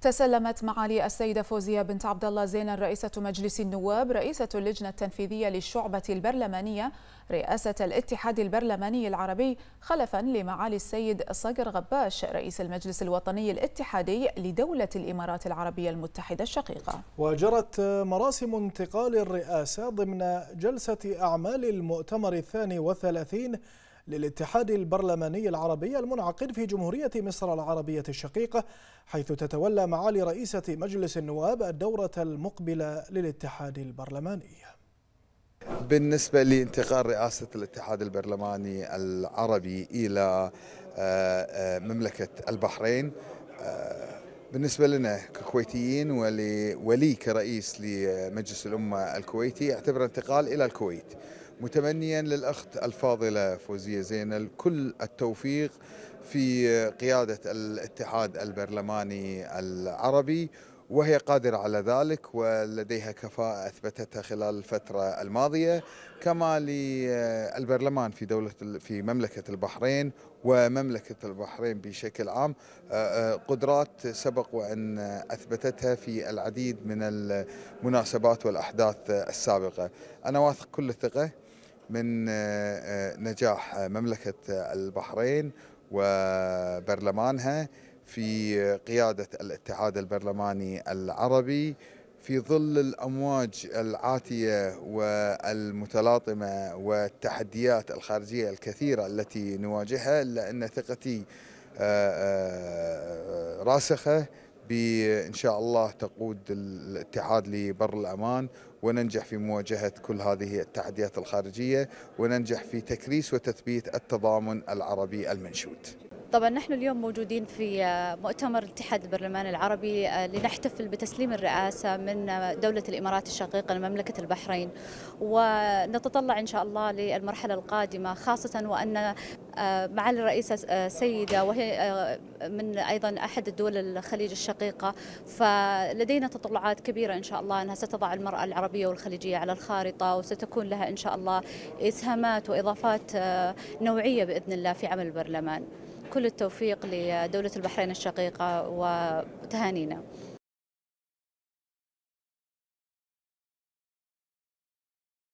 تسلمت معالي السيدة فوزية بنت عبد الله زين رئيسة مجلس النواب رئيسة اللجنة التنفيذية للشعبة البرلمانية رئاسة الاتحاد البرلماني العربي خلفا لمعالي السيد صقر غباش رئيس المجلس الوطني الاتحادي لدولة الإمارات العربية المتحدة الشقيقة وجرت مراسم انتقال الرئاسة ضمن جلسة أعمال المؤتمر الثاني والثلاثين للاتحاد البرلماني العربي المنعقد في جمهورية مصر العربية الشقيقة حيث تتولى معالي رئيسة مجلس النواب الدورة المقبلة للاتحاد البرلماني بالنسبة لانتقال رئاسة الاتحاد البرلماني العربي إلى آه، آه، مملكة البحرين آه، بالنسبة لنا ككويتيين ولي كرئيس لمجلس الأمة الكويتي اعتبر انتقال إلى الكويت متمنيا للأخت الفاضلة فوزية زينل كل التوفيق في قيادة الاتحاد البرلماني العربي وهي قادرة على ذلك ولديها كفاءة أثبتتها خلال الفترة الماضية كما للبرلمان في دولة في مملكة البحرين ومملكة البحرين بشكل عام آه، آه، قدرات سبق وأن أثبتتها في العديد من المناسبات والأحداث السابقة أنا واثق كل الثقة من آه، آه، نجاح آه، مملكة البحرين وبرلمانها في قيادة الاتحاد البرلماني العربي في ظل الأمواج العاتية والمتلاطمة والتحديات الخارجية الكثيرة التي نواجهها إلا أن ثقتي راسخة بإن شاء الله تقود الاتحاد لبر الأمان وننجح في مواجهة كل هذه التحديات الخارجية وننجح في تكريس وتثبيت التضامن العربي المنشود طبعا نحن اليوم موجودين في آه، مؤتمر الاتحاد البرلماني العربي آه، لنحتفل بتسليم الرئاسة من آه، دولة الإمارات الشقيقة لمملكة البحرين ونتطلع إن شاء الله للمرحلة القادمة خاصة وأن معالي الرئيسة سيدة وهي من أيضا أحد الدول الخليج الشقيقة فلدينا تطلعات كبيرة إن شاء الله أنها ستضع المرأة العربية والخليجية على الخارطة وستكون لها إن شاء الله إسهامات وإضافات نوعية بإذن الله في عمل البرلمان كل التوفيق لدولة البحرين الشقيقة وتهانينا